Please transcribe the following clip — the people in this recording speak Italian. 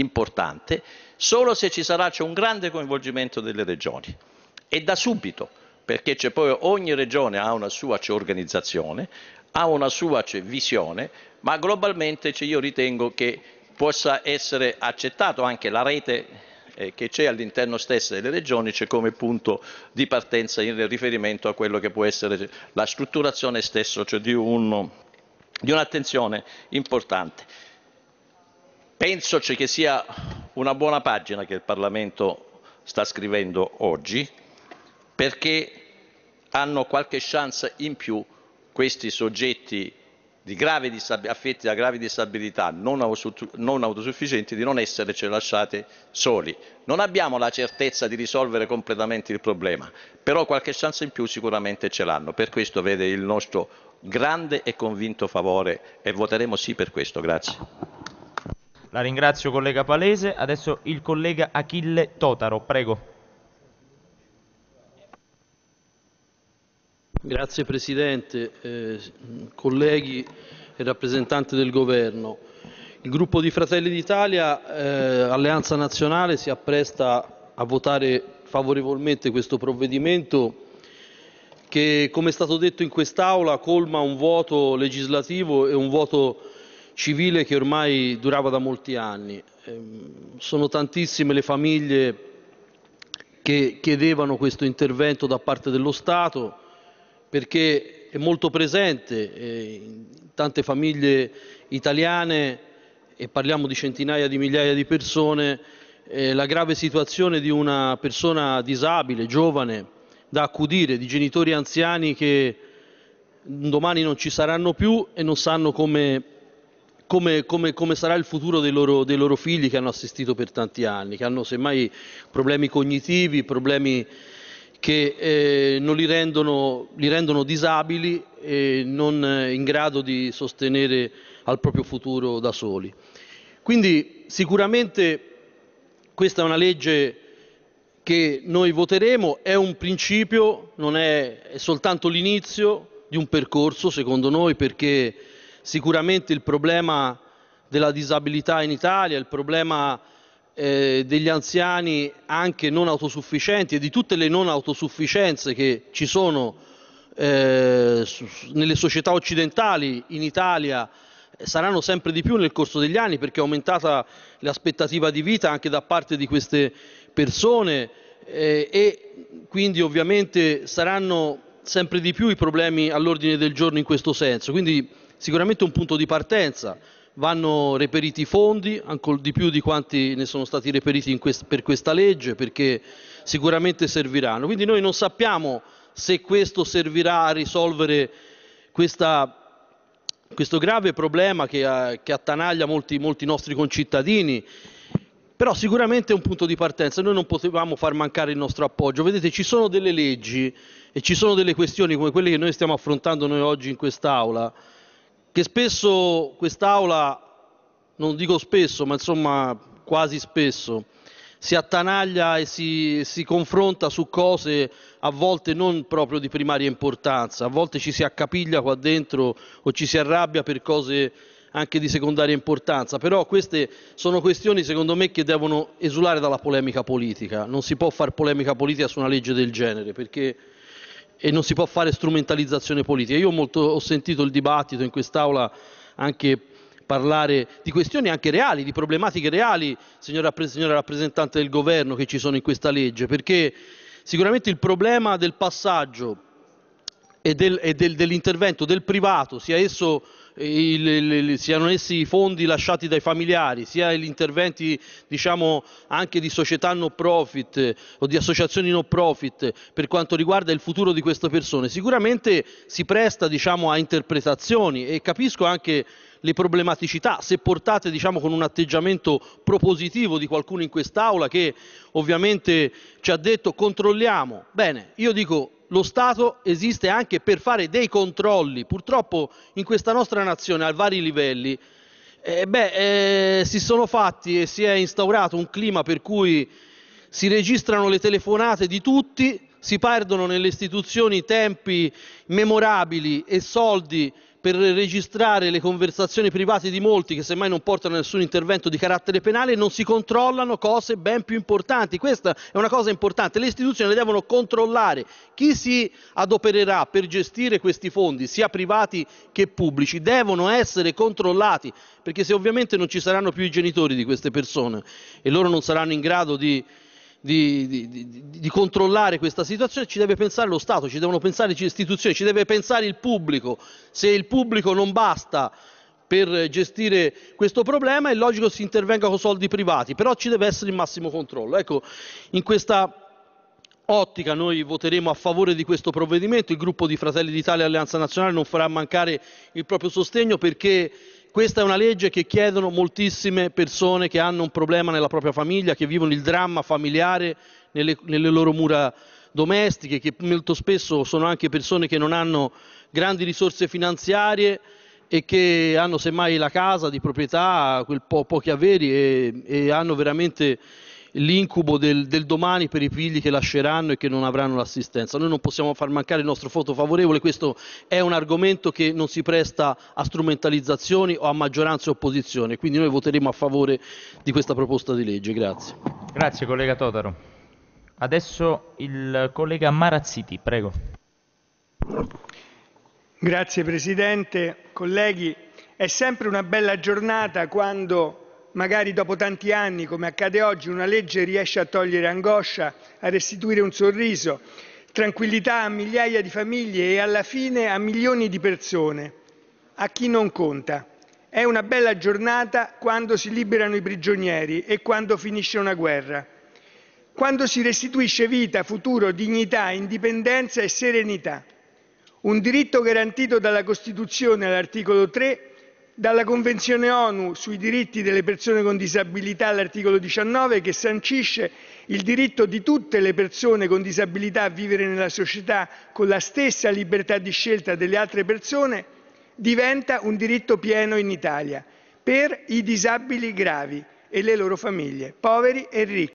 importante solo se ci sarà un grande coinvolgimento delle regioni e da subito perché c'è poi ogni regione ha una sua organizzazione, ha una sua visione, ma globalmente io ritengo che possa essere accettato anche la rete eh, che c'è all'interno stessa delle regioni c'è come punto di partenza in riferimento a quello che può essere la strutturazione stessa, cioè di, un, di un'attenzione importante. Penso che sia una buona pagina che il Parlamento sta scrivendo oggi perché hanno qualche chance in più questi soggetti di grave affetti da gravi disabilità non, autosufficienti di non esserci lasciati soli. Non abbiamo la certezza di risolvere completamente il problema, però qualche chance in più sicuramente ce l'hanno. Per questo vede il nostro grande e convinto favore e voteremo sì per questo. Grazie. La ringrazio collega Palese. Adesso il collega Achille Totaro, prego. Grazie Presidente, eh, colleghi e rappresentanti del Governo. Il gruppo di Fratelli d'Italia, eh, Alleanza Nazionale, si appresta a votare favorevolmente questo provvedimento che, come è stato detto in quest'Aula, colma un vuoto legislativo e un vuoto civile che ormai durava da molti anni. Ehm, sono tantissime le famiglie che chiedevano questo intervento da parte dello Stato perché è molto presente eh, in tante famiglie italiane e parliamo di centinaia di migliaia di persone eh, la grave situazione di una persona disabile, giovane, da accudire, di genitori anziani che domani non ci saranno più e non sanno come come, come, come, sarà il futuro dei loro, dei loro, figli che hanno assistito per tanti anni, che hanno semmai problemi cognitivi, problemi che eh, li, rendono, li, rendono, disabili e non eh, in grado di sostenere al proprio futuro da soli. Quindi sicuramente questa è una legge che noi voteremo, è un principio, non è, è soltanto l'inizio di un percorso secondo noi perché sicuramente il problema della disabilità in Italia, il problema eh, degli anziani anche non autosufficienti e di tutte le non autosufficienze che ci sono eh, nelle società occidentali in Italia eh, saranno sempre di più nel corso degli anni perché è aumentata l'aspettativa di vita anche da parte di queste persone eh, e quindi ovviamente saranno sempre di più i problemi all'ordine del giorno in questo senso. Quindi sicuramente un punto di partenza. Vanno reperiti fondi, ancora di più di quanti ne sono stati reperiti quest per questa legge, perché sicuramente serviranno. Quindi noi non sappiamo se questo servirà a risolvere questa questo grave problema che, eh, che attanaglia molti, molti, nostri concittadini, però sicuramente è un punto di partenza, noi non potevamo far mancare il nostro appoggio. Vedete, ci sono delle leggi e ci sono delle questioni come quelle che noi stiamo affrontando noi oggi in quest'Aula, che spesso quest'Aula, non dico spesso, ma insomma quasi spesso, si attanaglia e si, si, confronta su cose a volte non proprio di primaria importanza, a volte ci si accapiglia qua dentro o ci si arrabbia per cose anche di secondaria importanza, però queste sono questioni secondo me che devono esulare dalla polemica politica, non si può fare polemica politica su una legge del genere, perché e non si può fare strumentalizzazione politica. Io molto, ho sentito il dibattito in quest'Aula anche parlare di questioni anche reali, di problematiche reali, signora, signora rappresentante del governo, che ci sono in questa legge, perché sicuramente il problema del passaggio e, del, e del, dell'intervento del privato, sia esso eh, il, il, siano essi i fondi lasciati dai familiari, sia gli interventi diciamo, anche di società no profit eh, o di associazioni no profit per quanto riguarda il futuro di queste persone, sicuramente si presta diciamo, a interpretazioni e capisco anche le problematicità, se portate diciamo, con un atteggiamento propositivo di qualcuno in quest'Aula che ovviamente ci ha detto controlliamo, bene, io dico lo Stato esiste anche per fare dei controlli, purtroppo in questa nostra nazione a vari livelli. Eh, beh, eh, si sono fatti e si è instaurato un clima per cui si registrano le telefonate di tutti, si perdono nelle istituzioni tempi memorabili e soldi per registrare le conversazioni private di molti che semmai non portano a nessun intervento di carattere penale, non si controllano cose ben più importanti. Questa è una cosa importante, le istituzioni devono controllare chi si adopererà per gestire questi fondi, sia privati che pubblici, devono essere controllati, perché se ovviamente non ci saranno più i genitori di queste persone e loro non saranno in grado di di, di, di, controllare questa situazione ci deve pensare lo Stato, ci devono pensare le istituzioni, ci deve pensare il pubblico. Se il pubblico non basta per gestire questo problema è logico che si intervenga con soldi privati, però ci deve essere il massimo controllo. Ecco, in questa ottica noi voteremo a favore di questo provvedimento, il gruppo di Fratelli d'Italia e Alleanza Nazionale non farà mancare il proprio sostegno perché questa è una legge che chiedono moltissime persone che hanno un problema nella propria famiglia, che vivono il dramma familiare nelle, nelle loro mura domestiche, che molto spesso sono anche persone che non hanno grandi risorse finanziarie e che hanno semmai la casa di proprietà, quel po- pochi averi e, e hanno veramente l'incubo del, del, domani per i figli che lasceranno e che non avranno l'assistenza. Noi non possiamo far mancare il nostro voto favorevole, questo è un argomento che non si presta a strumentalizzazioni o a maggioranza e opposizione, quindi noi voteremo a favore di questa proposta di legge. Grazie. Grazie collega Totaro. Adesso il collega Marazziti, prego. Grazie Presidente, colleghi. È sempre una bella giornata quando magari dopo tanti anni, come accade oggi, una legge riesce a togliere angoscia, a restituire un sorriso, tranquillità a migliaia di famiglie e alla fine a milioni di persone, a chi non conta. È una bella giornata quando si liberano i prigionieri e quando finisce una guerra, quando si restituisce vita, futuro, dignità, indipendenza e serenità. Un diritto garantito dalla Costituzione all'articolo 3 dalla Convenzione ONU sui diritti delle persone con disabilità all'articolo 19 che sancisce il diritto di tutte le persone con disabilità a vivere nella società con la stessa libertà di scelta delle altre persone, diventa un diritto pieno in Italia per i disabili gravi e le loro famiglie, poveri e ricchi.